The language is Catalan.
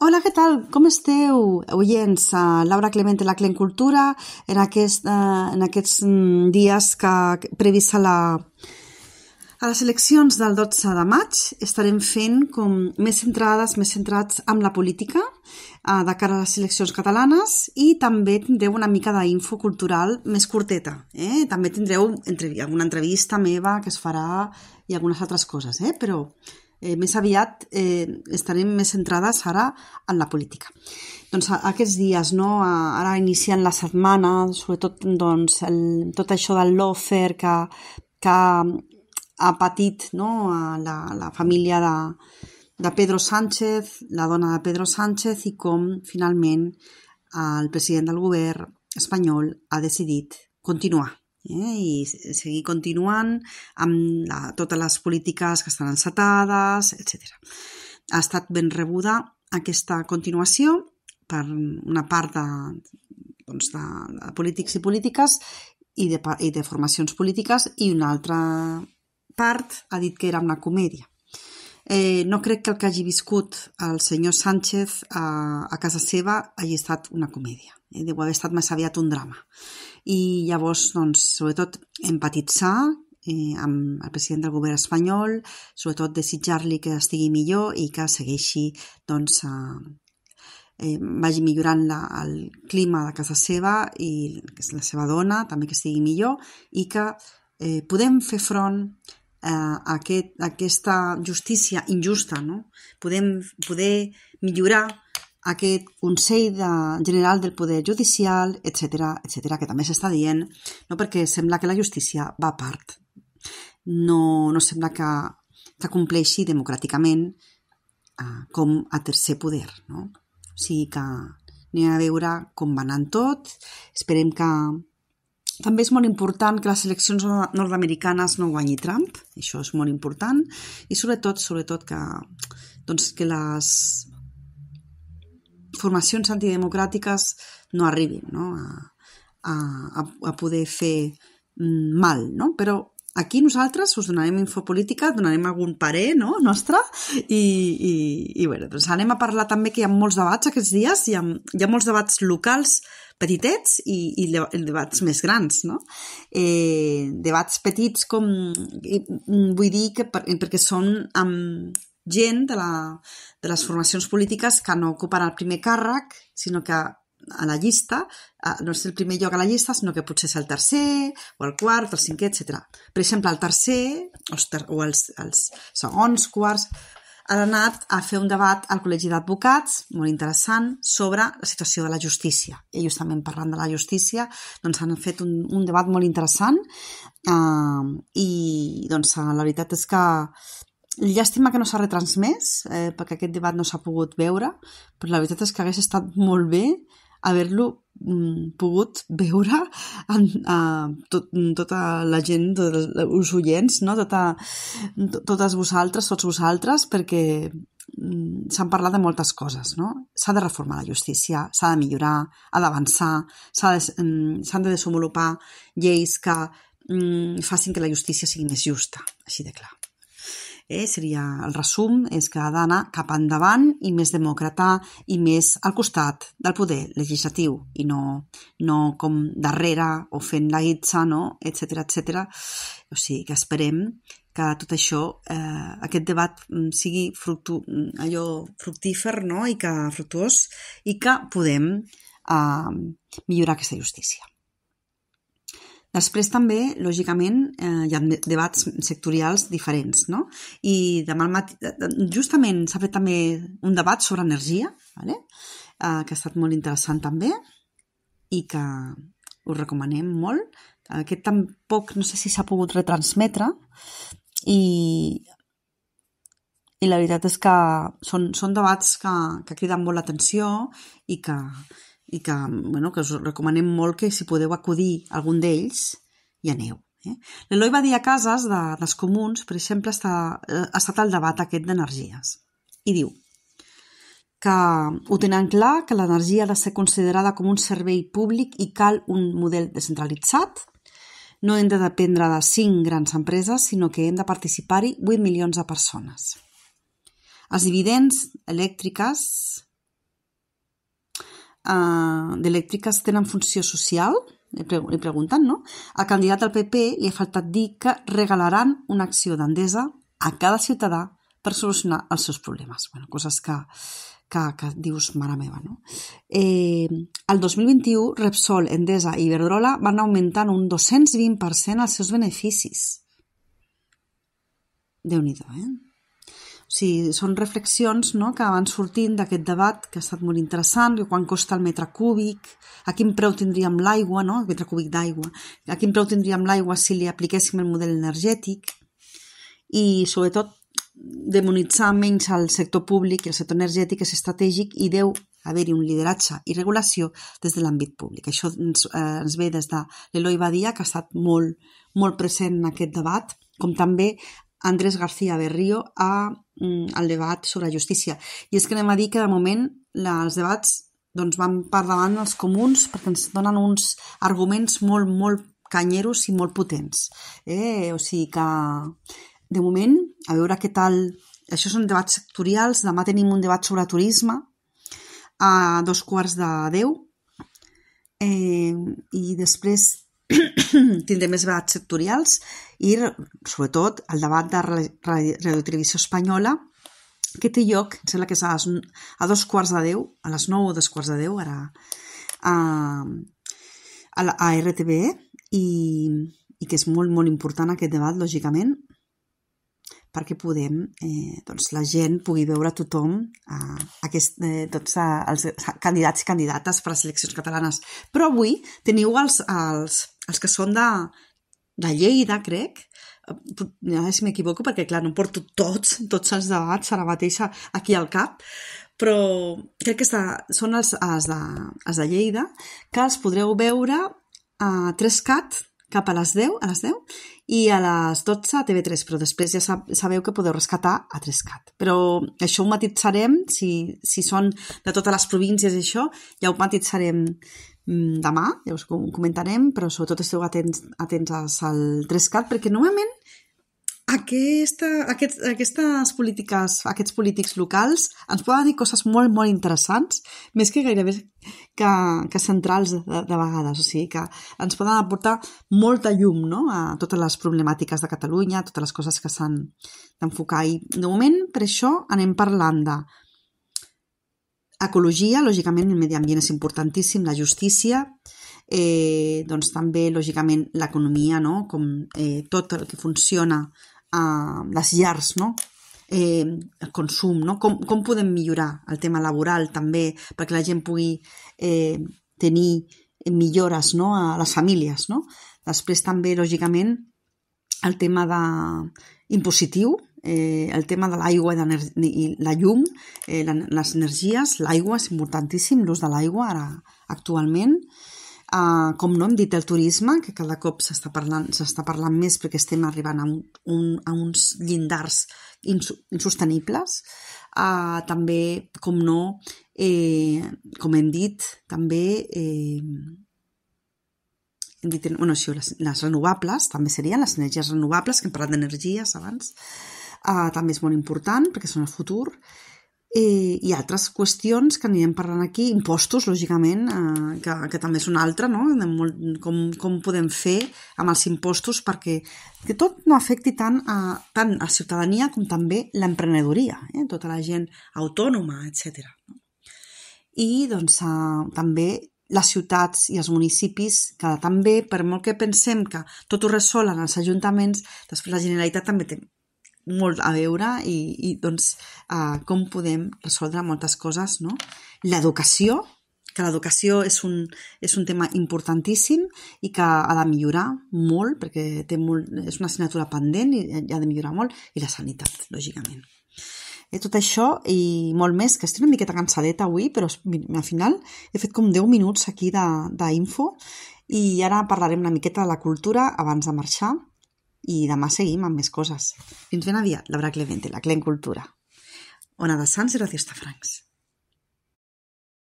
Hola, què tal? Com esteu? Oients, eh, Laura Clemente, la Clem Cultura, en, aquest, eh, en aquests mm, dies que previst a, la, a les eleccions del 12 de maig estarem fent com més centrades, més centrats amb la política eh, de cara a les eleccions catalanes i també tindreu una mica d'info cultural més curteta. Eh? També tindreu entre, alguna entrevista meva que es farà i algunes altres coses, eh? però eh, més aviat eh, estarem més centrades ara en la política. Doncs aquests dies, no? ara iniciant la setmana, sobretot doncs, el, tot això del lawfare que, que ha patit no? a la, la família de, de Pedro Sánchez, la dona de Pedro Sánchez i com finalment el president del govern espanyol ha decidit continuar Eh? I seguir continuant amb la, totes les polítiques que estan encetades, etc. Ha estat ben rebuda aquesta continuació per una part de, doncs de, de polítics i polítiques i de, i de formacions polítiques i una altra part ha dit que era una comèdia. Eh, no crec que el que hagi viscut el senyor Sánchez a, a casa seva hagi estat una comèdia. Eh? Deu haver estat més aviat un drama i llavors, doncs, sobretot, empatitzar eh, amb el president del govern espanyol, sobretot desitjar-li que estigui millor i que segueixi, doncs, eh, eh, vagi millorant la, el clima de casa seva i que és la seva dona, també que estigui millor i que eh, podem fer front eh, aquest, aquesta justícia injusta, no? Podem poder millorar aquest Consell de, General del Poder Judicial, etc etc que també s'està dient, no? perquè sembla que la justícia va a part. No, no sembla que, que compleixi democràticament eh, com a tercer poder. No? O sigui que anem a veure com va anant tot. Esperem que... També és molt important que les eleccions nord-americanes no guanyi Trump, això és molt important, i sobretot, sobretot que, doncs, que les formacions antidemocràtiques no arribin no? A, a, a poder fer mm, mal, no? Però aquí nosaltres us donarem infopolítica, donarem algun parer no? nostre i, i, i bueno, doncs anem a parlar també que hi ha molts debats aquests dies, hi ha, hi ha molts debats locals petitets i, i debats més grans. No? Eh, debats petits com... Vull dir que per, perquè són amb, gent de, la, de les formacions polítiques que no ocupen el primer càrrec, sinó que a la llista, no és el primer lloc a la llista, sinó que potser és el tercer, o el quart, o el cinquè, etc. Per exemple, el tercer, els ter o els, els segons, quarts, han anat a fer un debat al Col·legi d'Advocats, molt interessant, sobre la situació de la justícia. Ells també, parlant de la justícia, doncs han fet un, un debat molt interessant eh, i doncs la veritat és que Llàstima que no s'ha retransmès, eh, perquè aquest debat no s'ha pogut veure, però la veritat és que hagués estat molt bé haver-lo mm, pogut veure en, a, tot, tota la gent, els oients, no? tota, totes vosaltres, tots vosaltres, perquè mm, s'han parlat de moltes coses, no? S'ha de reformar la justícia, s'ha de millorar, ha d'avançar, mm, s'han de, de desenvolupar lleis que facin que la justícia sigui més justa, així de clar eh, seria el resum, és que ha d'anar cap endavant i més demòcrata i més al costat del poder legislatiu i no, no com darrere o fent la guitza, no? etc etc. O sigui que esperem que tot això, eh, aquest debat mm, sigui fructu, mm, allò fructífer no? i que fructuós i que podem eh, millorar aquesta justícia. Després també, lògicament, eh, hi ha debats sectorials diferents, no? I demà al matí, eh, eh, justament s'ha fet també un debat sobre energia, vale? eh, que ha estat molt interessant també i que us recomanem molt. Aquest eh, tampoc no sé si s'ha pogut retransmetre i, i la veritat és que són, són debats que, que criden molt l'atenció i que, i que, bueno, que us recomanem molt que si podeu acudir a algun d'ells, hi aneu. Eh? L'Eloi va dir a cases de, dels comuns, per exemple, està, eh, ha estat el debat aquest d'energies. I diu que ho tenen clar, que l'energia ha de ser considerada com un servei públic i cal un model descentralitzat. No hem de dependre de cinc grans empreses, sinó que hem de participar-hi 8 milions de persones. Els dividends elèctriques eh, d'elèctriques tenen funció social? Li, pre li pregunten, no? El candidat del PP li ha faltat dir que regalaran una acció d'Endesa a cada ciutadà per solucionar els seus problemes. Bueno, coses que, que, que dius, mare meva, no? Eh, el 2021, Repsol, Endesa i Iberdrola van augmentar un 220% els seus beneficis. déu nhi eh? O sigui, són reflexions no?, que van sortint d'aquest debat que ha estat molt interessant, que quan costa el metre cúbic, a quin preu tindríem l'aigua, no? el metre cúbic d'aigua, a quin preu tindríem l'aigua si li apliquéssim el model energètic i sobretot demonitzar menys el sector públic i el sector energètic és estratègic i deu haver-hi un lideratge i regulació des de l'àmbit públic. Això ens, eh, ens ve des de l'Eloi Badia, que ha estat molt, molt present en aquest debat, com també Andrés García Berrío a, mm, al debat sobre justícia. I és que anem a dir que, de moment, la, els debats doncs, van per davant els comuns perquè ens donen uns arguments molt, molt canyeros i molt potents. Eh? O sigui que, de moment, a veure què tal... Això són debats sectorials. Demà tenim un debat sobre turisme a dos quarts de deu. Eh, I després tindré més debats sectorials i, sobretot, el debat de Radiotelevisió Espanyola, que té lloc, em sembla que és a, les, a dos quarts de deu, a les nou o dos quarts de deu, ara, a, a, a RTV, e, i, i que és molt, molt important aquest debat, lògicament, perquè podem, eh, doncs la gent pugui veure tothom a eh, aquest, eh, tots doncs, els candidats i candidates per a les eleccions catalanes. Però avui teniu els, els, els que són de, de Lleida, crec, eh, no sé si m'equivoco perquè clar, no porto tots, tots els debats ara mateix aquí al cap, però crec que està, són els, els, de, els de Lleida, que els podreu veure a 3CAT, cap a les 10, a les 10, i a les 12 a TV3, però després ja sabeu que podeu rescatar a 3CAT. Però això ho matitzarem, si, si són de totes les províncies i això, ja ho matitzarem mm, demà, ja us ho comentarem, però sobretot esteu atents, atents al 3CAT, perquè normalment aquesta, aquest, aquestes polítiques, aquests polítics locals ens poden dir coses molt, molt interessants, més que gairebé que, que centrals de, de vegades. O sigui, que ens poden aportar molta llum no? a totes les problemàtiques de Catalunya, a totes les coses que s'han d'enfocar. I, de moment, per això anem parlant de ecologia, lògicament el medi ambient és importantíssim, la justícia, eh, doncs també, lògicament, l'economia, no? com eh, tot el que funciona eh, les llars, no? eh, el consum, no? com, com podem millorar el tema laboral també perquè la gent pugui eh, tenir millores no? a les famílies. No? Després també, lògicament, el tema de impositiu, eh, el tema de l'aigua i la llum, eh, les energies, l'aigua és importantíssim, l'ús de l'aigua ara actualment, Uh, com no hem dit, el turisme, que cada cop s'està parlant, parlant més perquè estem arribant a, un, un, a uns llindars insostenibles. Uh, també, com no, eh, com hem dit, també eh, hem dit, bueno, això, les, les renovables, també serien les energies renovables, que hem parlat d'energies abans, uh, també és molt important perquè són el futur, Eh, i, i altres qüestions que anirem parlant aquí, impostos, lògicament, eh, que, que també és una altra, no? Molt, com, com podem fer amb els impostos perquè que tot no afecti tant a, tant a la ciutadania com també l'emprenedoria, eh? tota la gent autònoma, etc. I doncs, eh, també les ciutats i els municipis, que també, per molt que pensem que tot ho resolen els ajuntaments, després la Generalitat també té molt a veure i, i doncs, uh, com podem resoldre moltes coses. No? L'educació, que l'educació és, un, és un tema importantíssim i que ha de millorar molt, perquè té molt, és una assignatura pendent i ha de millorar molt, i la sanitat, lògicament. Eh, tot això i molt més, que estic una miqueta cansadeta avui, però al final he fet com 10 minuts aquí d'info i ara parlarem una miqueta de la cultura abans de marxar i demà seguim amb més coses. Fins ben aviat, Laura Clemente, la Clen Cultura. Ona de Sants i Radio Estafrancs.